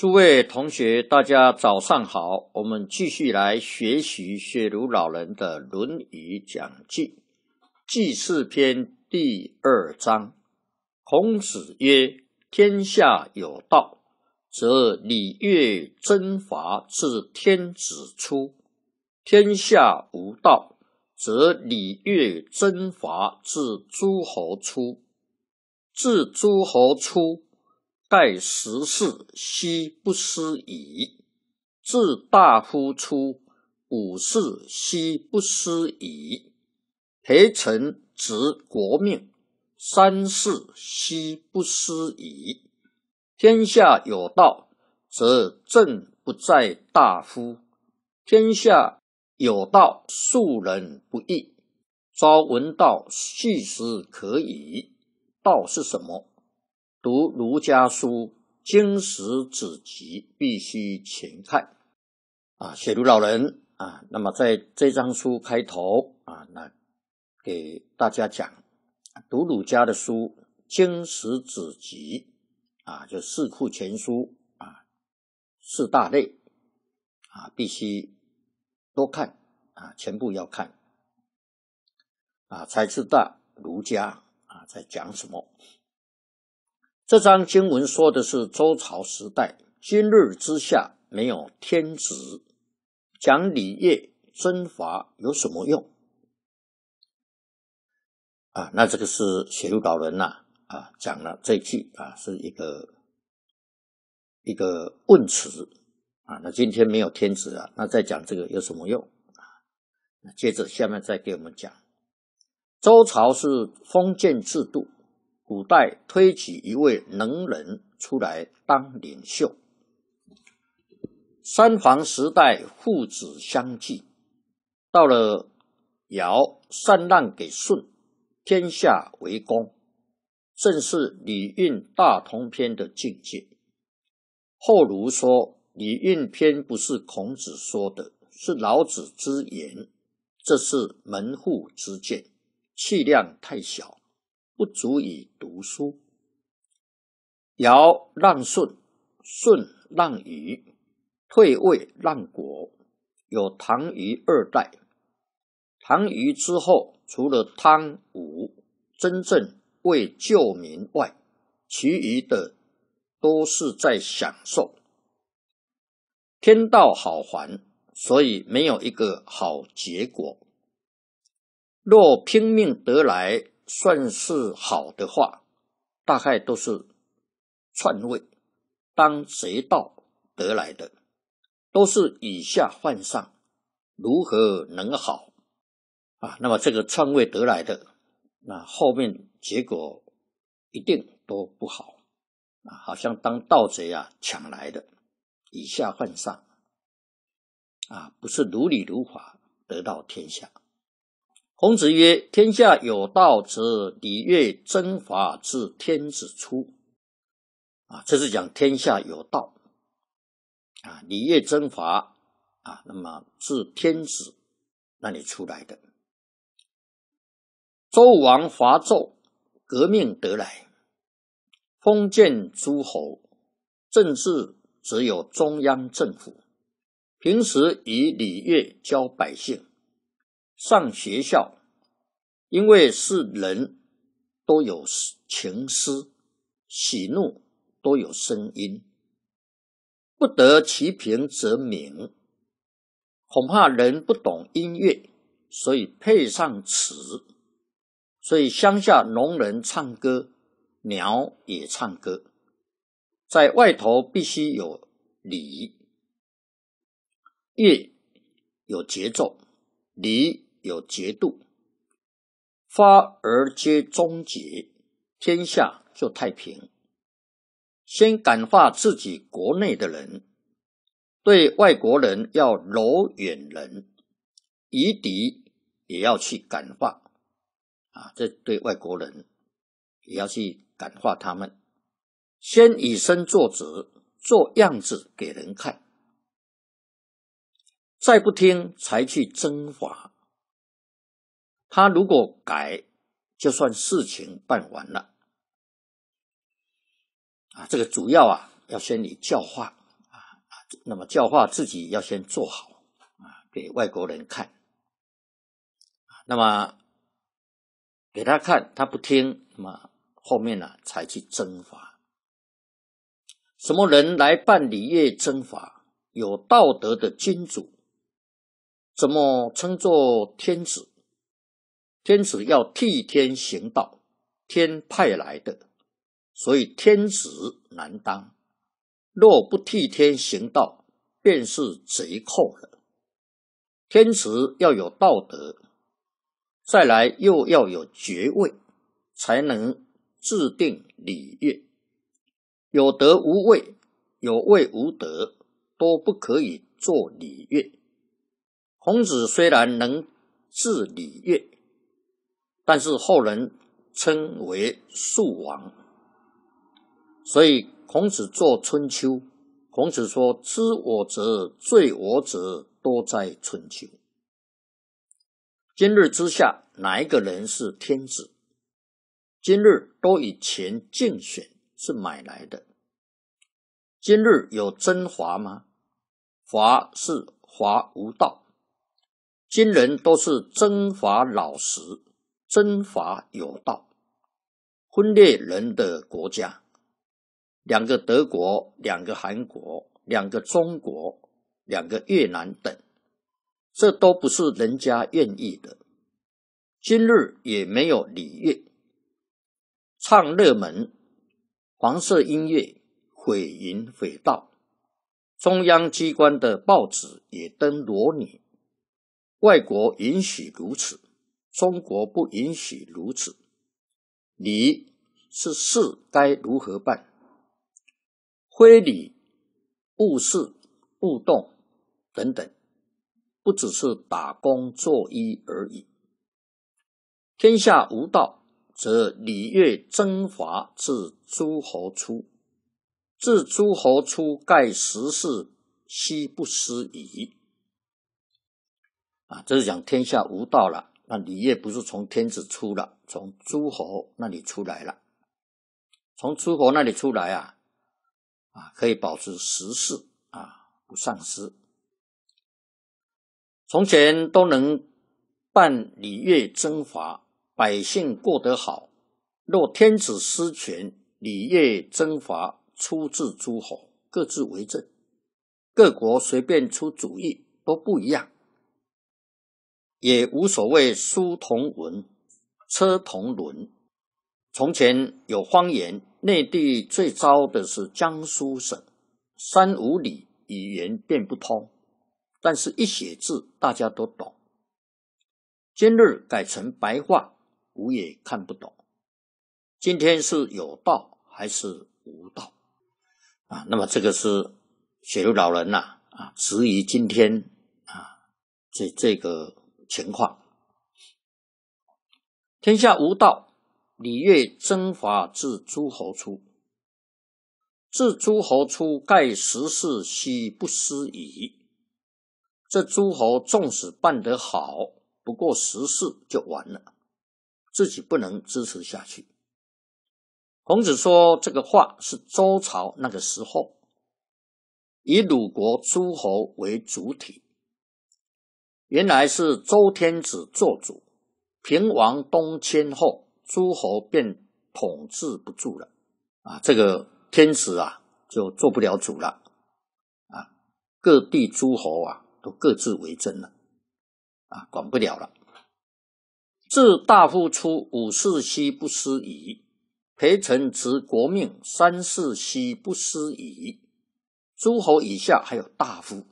诸位同学，大家早上好。我们继续来学习雪茹老人的《论语》讲记，《记事篇》第二章。孔子曰：“天下有道，则礼乐征伐自天子出；天下无道，则礼乐征伐自诸侯出。自诸侯出。”盖十世兮不思矣，自大夫出，五世兮不思矣。陪臣执国命，三世兮不思矣。天下有道，则政不在大夫；天下有道，庶人不易。朝闻道，夕死可矣。道是什么？读儒家书《经史子集》必须勤看啊！写读老人啊，那么在这张书开头啊，那给大家讲，读儒家的书《经史子集》啊，就《四库全书》啊，四大类啊，必须多看啊，全部要看啊，才知道儒家啊在讲什么。这张经文说的是周朝时代，今日之下没有天子，讲礼乐征伐有什么用？啊，那这个是写入稿人呐，啊，讲了这句啊，是一个一个问词啊。那今天没有天子啊，那再讲这个有什么用？啊，那接着下面再给我们讲，周朝是封建制度。古代推举一位能人出来当领袖，三皇时代父子相继，到了尧禅让给舜，天下为公，正是《礼运大同篇》的境界。后儒说《礼运篇》不是孔子说的，是老子之言，这是门户之见，气量太小。不足以读书。尧让舜，舜让禹，退位让国，有唐虞二代。唐虞之后，除了汤武真正为救民外，其余的都是在享受。天道好还，所以没有一个好结果。若拼命得来，算是好的话，大概都是篡位当贼盗得来的，都是以下犯上，如何能好啊？那么这个篡位得来的，那后面结果一定都不好啊！好像当盗贼啊抢来的，以下犯上啊，不是如理如法得到天下。孔子曰：“天下有道，则礼乐征伐自天子出。啊，这是讲天下有道，啊，礼乐征伐啊，那么自天子那里出来的。周王伐纣，革命得来，封建诸侯，政治只有中央政府，平时以礼乐教百姓。”上学校，因为是人，都有情思，喜怒都有声音。不得其平则鸣，恐怕人不懂音乐，所以配上词。所以乡下农人唱歌，鸟也唱歌。在外头必须有礼乐，有节奏，离有节度，发而皆终结，天下就太平。先感化自己国内的人，对外国人要柔远人，夷敌也要去感化。啊，这对外国人也要去感化他们，先以身作则，做样子给人看，再不听才去征伐。他如果改，就算事情办完了。啊，这个主要啊，要先你教化啊那么教化自己要先做好啊，给外国人看。那么给他看，他不听，那么后面呢才去征伐。什么人来办礼乐征伐？有道德的君主，怎么称作天子？天子要替天行道，天派来的，所以天子难当。若不替天行道，便是贼寇了。天子要有道德，再来又要有爵位，才能制定礼乐。有德无位，有位无德，都不可以做礼乐。孔子虽然能治礼乐。但是后人称为素王，所以孔子做《春秋。孔子说：“知我者，罪我者，多在春秋。”今日之下，哪一个人是天子？今日都以钱竞选，是买来的。今日有真华吗？华是华无道。今人都是真华老实。征伐有道，分裂人的国家，两个德国，两个韩国，两个中国，两个越南等，这都不是人家愿意的。今日也没有礼乐，唱热门黄色音乐，毁淫毁道。中央机关的报纸也登裸女，外国允许如此。中国不允许如此，礼是事，该如何办？非礼勿视，勿动等等，不只是打工作揖而已。天下无道，则礼乐征伐自诸侯出，自诸侯出，盖十世息不失矣。啊，这是讲天下无道了。那礼乐不是从天子出了，从诸侯那里出来了，从诸侯那里出来啊，啊，可以保持时事啊，不丧失。从前都能办礼乐征伐，百姓过得好。若天子失权，礼乐征伐出自诸侯，各自为政，各国随便出主意都不一样。也无所谓书同文，车同轮。从前有方言，内地最糟的是江苏省，三五里语言便不通。但是，一写字大家都懂。今日改成白话，我也看不懂。今天是有道还是无道？啊，那么这个是雪入老人呐啊，指于今天啊，这这个。情况，天下无道，礼乐征伐自诸侯出。自诸侯出，盖十世兮不思矣。这诸侯纵使办得好，不过十世就完了，自己不能支持下去。孔子说这个话是周朝那个时候，以鲁国诸侯为主体。原来是周天子做主，平王东迁后，诸侯便统治不住了。啊，这个天子啊，就做不了主了。啊，各地诸侯啊，都各自为政了。啊，管不了了。自大夫出，五世兮不失矣；陪臣执国命，三世兮不失矣。诸侯以下还有大夫。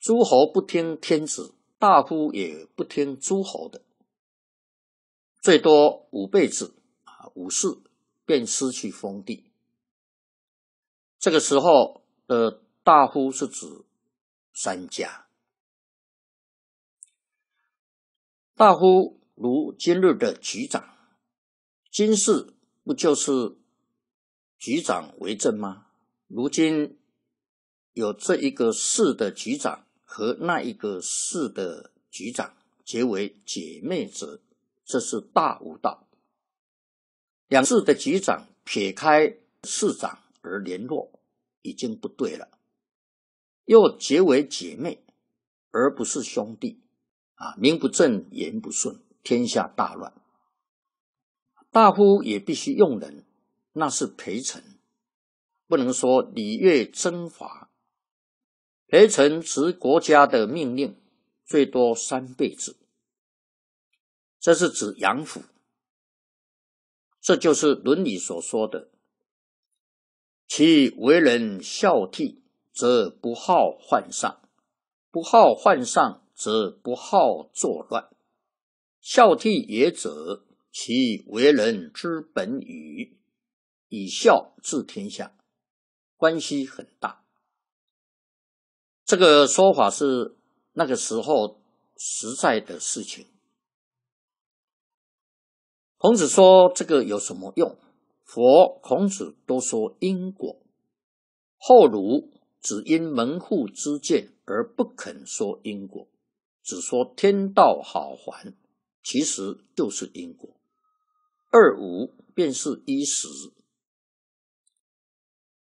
诸侯不听天子，大夫也不听诸侯的，最多五辈子啊，五世便失去封地。这个时候的大夫是指三家，大夫如今日的局长，今世不就是局长为政吗？如今有这一个市的局长。和那一个市的局长结为姐妹者，这是大无道。两市的局长撇开市长而联络，已经不对了；又结为姐妹，而不是兄弟，啊，名不正言不顺，天下大乱。大夫也必须用人，那是陪臣，不能说礼乐征伐。为臣持国家的命令，最多三辈子。这是指杨府，这就是伦理所说的：其为人孝悌，则不好犯上；不好犯上，则不好作乱。孝悌也者，其为人之本与。以孝治天下，关系很大。这个说法是那个时候实在的事情。孔子说：“这个有什么用？”佛、孔子都说因果。后儒只因门户之见而不肯说因果，只说天道好还，其实就是因果。二无便是一十。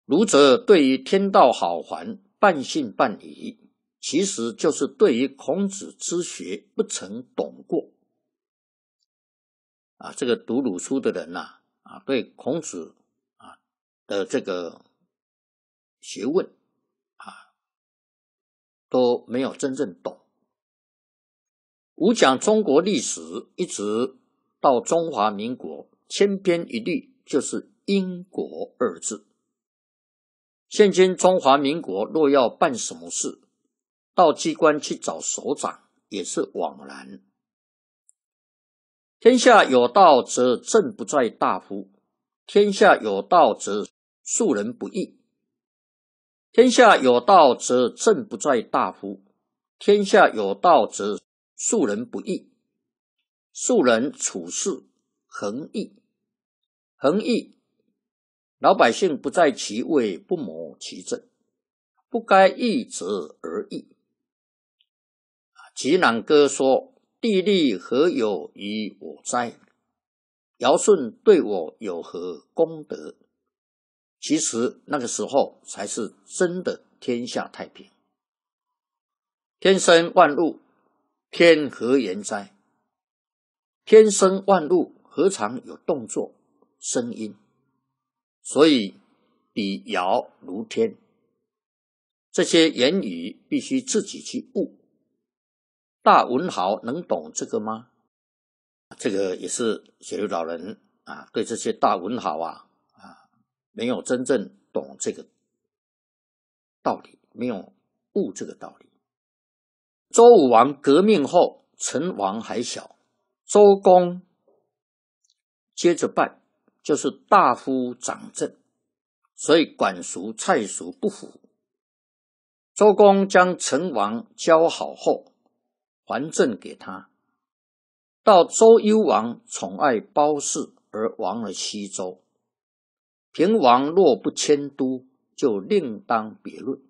儒者对于天道好还。半信半疑，其实就是对于孔子之学不曾懂过。啊，这个读鲁书的人呐，啊，对孔子啊的这个学问啊都没有真正懂。吾讲中国历史，一直到中华民国，千篇一律就是因果二字。现今中华民国若要办什么事，到机关去找首长也是枉然。天下有道则政不在大夫，天下有道则庶人不义。天下有道则政不在大夫，天下有道则庶人不义。庶人处事恒易，恒易老百姓不在其位，不谋其政，不该一则而异。吉南哥说：“地利何有于我哉？尧舜对我有何功德？”其实那个时候才是真的天下太平。天生万物，天何言哉？天生万物，何尝有动作、声音？所以，比尧如天，这些言语必须自己去悟。大文豪能懂这个吗？这个也是写刘老人啊，对这些大文豪啊啊，没有真正懂这个道理，没有悟这个道理。周武王革命后，成王还小，周公接着办。就是大夫掌政，所以管熟蔡熟不服。周公将成王交好后，还政给他。到周幽王宠爱褒姒而亡了西周，平王若不迁都，就另当别论。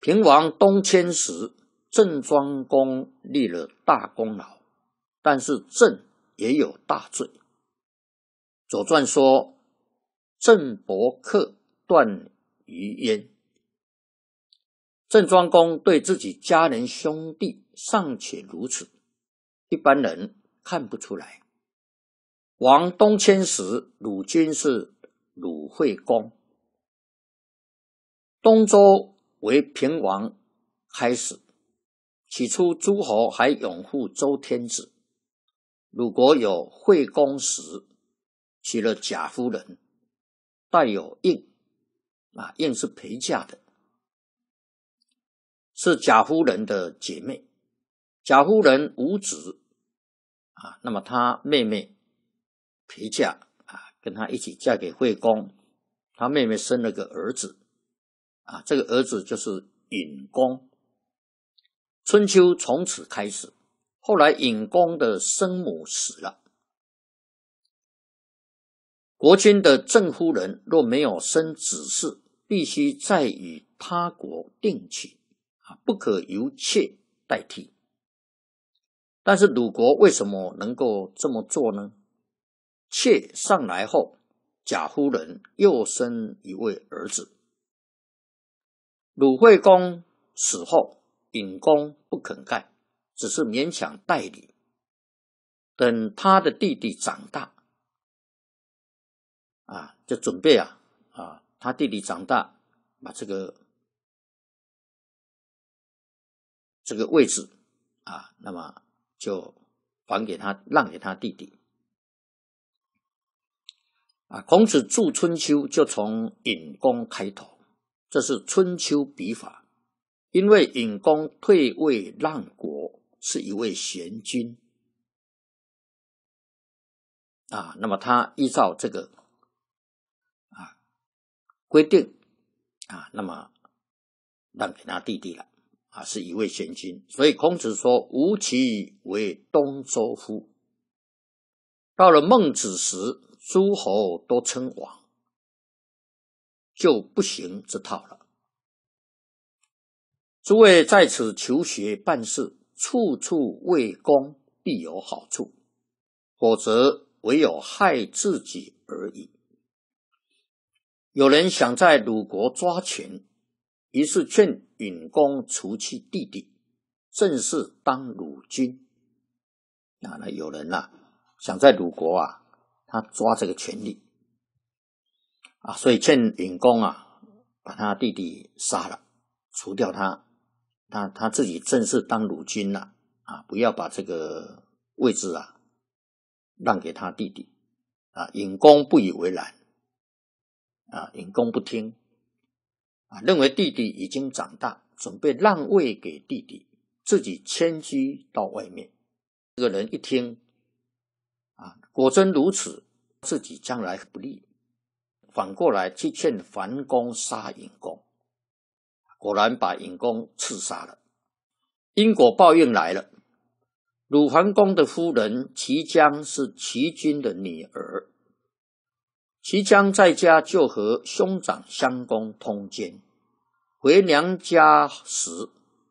平王东迁时，郑庄公立了大功劳，但是郑也有大罪。《左传》说：“郑伯克段于焉。”郑庄公对自己家人兄弟尚且如此，一般人看不出来。王东迁时，鲁君是鲁惠公。东周为平王开始，起初诸侯还拥护周天子。鲁国有惠公时。娶了贾夫人，带有印，啊，印是陪嫁的，是贾夫人的姐妹。贾夫人无子，啊，那么她妹妹陪嫁，啊，跟她一起嫁给惠公。她妹妹生了个儿子，啊，这个儿子就是尹公。春秋从此开始。后来尹公的生母死了。国君的正夫人若没有生子嗣，必须再与他国定娶，啊，不可由妾代替。但是鲁国为什么能够这么做呢？妾上来后，贾夫人又生一位儿子。鲁惠公死后，尹公不肯盖，只是勉强代理。等他的弟弟长大。啊，就准备啊，啊，他弟弟长大，把这个这个位置啊，那么就还给他，让给他弟弟。啊，孔子著《春秋》就从隐公开头，这是《春秋》笔法，因为隐公退位让国是一位贤君啊，那么他依照这个。规定啊，那么让给他弟弟了啊，是一位贤君。所以孔子说：“吾其为东周乎？”到了孟子时，诸侯都称王，就不行这套了。诸位在此求学办事，处处为公，必有好处；否则，唯有害自己而已。有人想在鲁国抓权，于是劝允公除去弟弟，正式当鲁君。啊，那有人呐，想在鲁国啊，他抓这个权力，啊，所以劝允公啊，把他弟弟杀了，除掉他，他他自己正式当鲁君了，啊，不要把这个位置啊，让给他弟弟。啊，允公不以为然。啊，尹公不听，啊，认为弟弟已经长大，准备让位给弟弟，自己迁居到外面。这个人一听，啊，果真如此，自己将来不利，反过来去劝桓公杀尹公。果然把尹公刺杀了。因果报应来了。鲁桓公的夫人齐姜是齐君的女儿。齐姜在家就和兄长襄公通奸，回娘家时，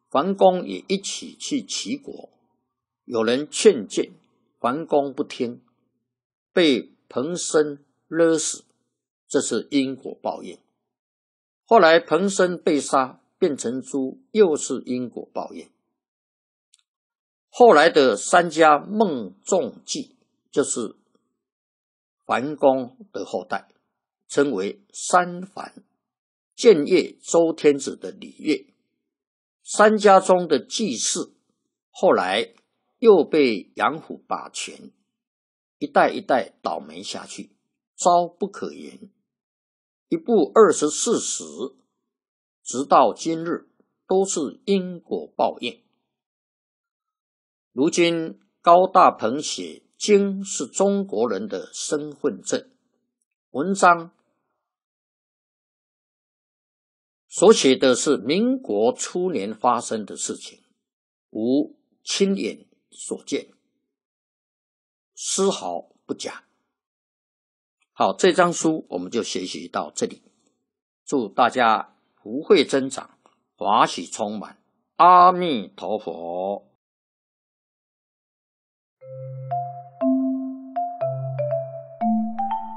桓公也一起去齐国。有人劝谏，桓公不听，被彭生勒死，这是因果报应。后来彭生被杀，变成猪，又是因果报应。后来的三家孟仲季，就是。桓公的后代称为三桓，建业周天子的礼乐。三家中的祭祀，后来又被杨虎把钱一代一代倒霉下去，招不可言。一部二十四史，直到今日都是因果报应。如今高大鹏写。《经》是中国人的身份证。文章所写的是民国初年发生的事情，吾亲眼所见，丝毫不假。好，这张书我们就学习到这里。祝大家福慧增长，华喜充满。阿弥陀佛。